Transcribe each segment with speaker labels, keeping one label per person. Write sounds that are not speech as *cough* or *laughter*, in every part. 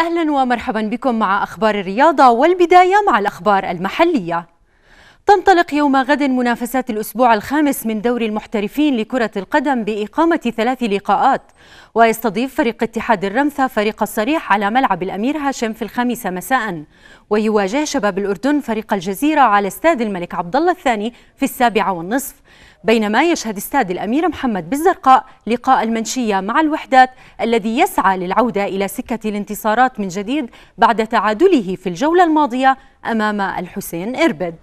Speaker 1: أهلا ومرحبا بكم مع أخبار الرياضة والبداية مع الأخبار المحلية تنطلق يوم غد منافسات الأسبوع الخامس من دوري المحترفين لكرة القدم بإقامة ثلاث لقاءات ويستضيف فريق اتحاد الرمثة فريق الصريح على ملعب الأمير هاشم في الخامسة مساء ويواجه شباب الأردن فريق الجزيرة على استاد الملك عبدالله الثاني في السابعة والنصف بينما يشهد استاد الأمير محمد بالزرقاء لقاء المنشية مع الوحدات الذي يسعى للعودة إلى سكة الانتصارات من جديد بعد تعادله في الجولة الماضية أمام الحسين إربد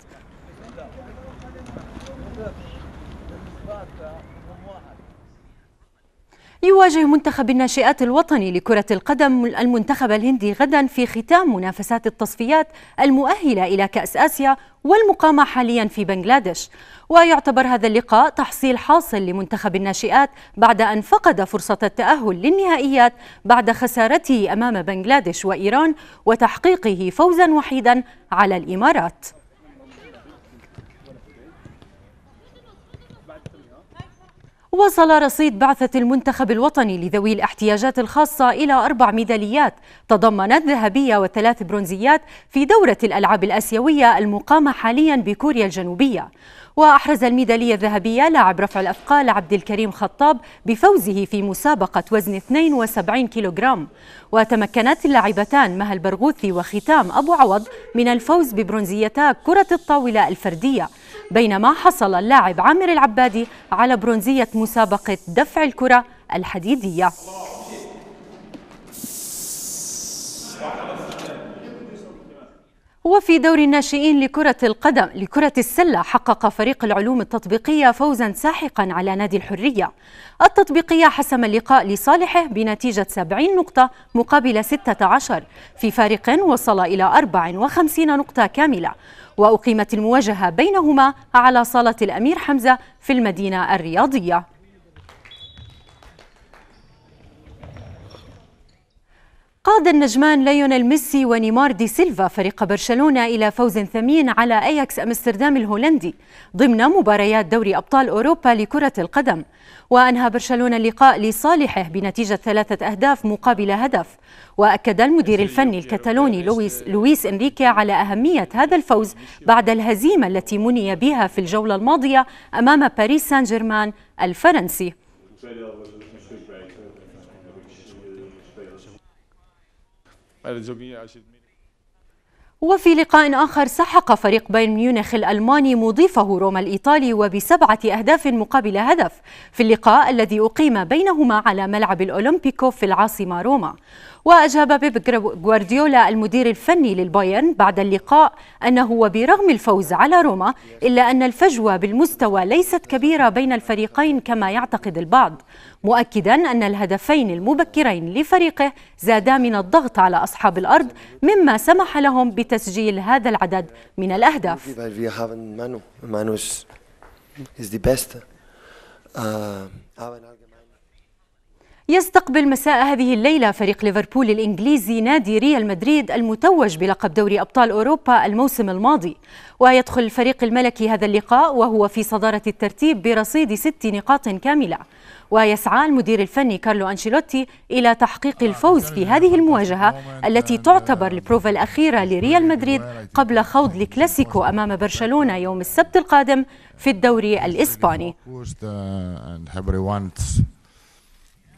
Speaker 1: يواجه منتخب الناشئات الوطني لكرة القدم المنتخب الهندي غدا في ختام منافسات التصفيات المؤهلة إلى كأس آسيا والمقامة حاليا في بنغلاديش ويعتبر هذا اللقاء تحصيل حاصل لمنتخب الناشئات بعد أن فقد فرصة التأهل للنهائيات بعد خسارته أمام بنغلاديش وإيران وتحقيقه فوزا وحيدا على الإمارات وصل رصيد بعثة المنتخب الوطني لذوي الاحتياجات الخاصة إلى أربع ميداليات تضمنت ذهبية وثلاث برونزيات في دورة الألعاب الآسيوية المقامة حاليا بكوريا الجنوبية وأحرز الميدالية الذهبية لاعب رفع الأثقال عبد الكريم خطاب بفوزه في مسابقة وزن 72 كيلوغرام وتمكنت اللاعبتان مها البرغوثي وختام أبو عوض من الفوز ببرونزيتا كرة الطاولة الفردية بينما حصل اللاعب عامر العبادي على برونزية مسابقة دفع الكرة الحديدية وفي دور الناشئين لكرة القدم لكرة السلة حقق فريق العلوم التطبيقية فوزا ساحقا على نادي الحرية التطبيقية حسم اللقاء لصالحه بنتيجة 70 نقطة مقابل 16 في فارق وصل إلى 54 نقطة كاملة وأقيمت المواجهة بينهما على صالة الأمير حمزة في المدينة الرياضية قاد النجمان ليونيل ميسي ونيمار دي سيلفا فريق برشلونة إلى فوز ثمين على أياكس أمستردام الهولندي ضمن مباريات دوري أبطال أوروبا لكرة القدم وأنهى برشلونة اللقاء لصالحه بنتيجة ثلاثة أهداف مقابل هدف وأكد المدير الفني الكتالوني لويس, لويس إنريكي على أهمية هذا الفوز بعد الهزيمة التي مني بها في الجولة الماضية أمام باريس سان جيرمان الفرنسي وفي لقاء آخر سحق فريق بايرن ميونخ الألماني مضيفه روما الإيطالي وبسبعة أهداف مقابل هدف في اللقاء الذي أقيم بينهما على ملعب الأولمبيكو في العاصمة روما وأجاب بيب غوارديولا المدير الفني للبايرن بعد اللقاء أنه وبرغم الفوز على روما إلا أن الفجوة بالمستوى ليست كبيرة بين الفريقين كما يعتقد البعض مؤكدا أن الهدفين المبكرين لفريقه زادا من الضغط على أصحاب الأرض مما سمح لهم بتسجيل هذا العدد من الأهداف يستقبل مساء هذه الليلة فريق ليفربول الإنجليزي نادي ريال مدريد المتوج بلقب دوري أبطال أوروبا الموسم الماضي ويدخل الفريق الملكي هذا اللقاء وهو في صدارة الترتيب برصيد ست نقاط كاملة ويسعى المدير الفني كارلو أنشيلوتي إلى تحقيق الفوز في هذه المواجهة التي تعتبر البروفا الأخيرة لريال مدريد قبل خوض الكلاسيكو أمام برشلونة يوم السبت القادم في الدوري الإسباني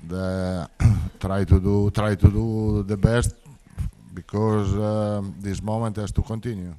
Speaker 1: the *clears throat* try to do try to do the best because uh, this moment has to continue.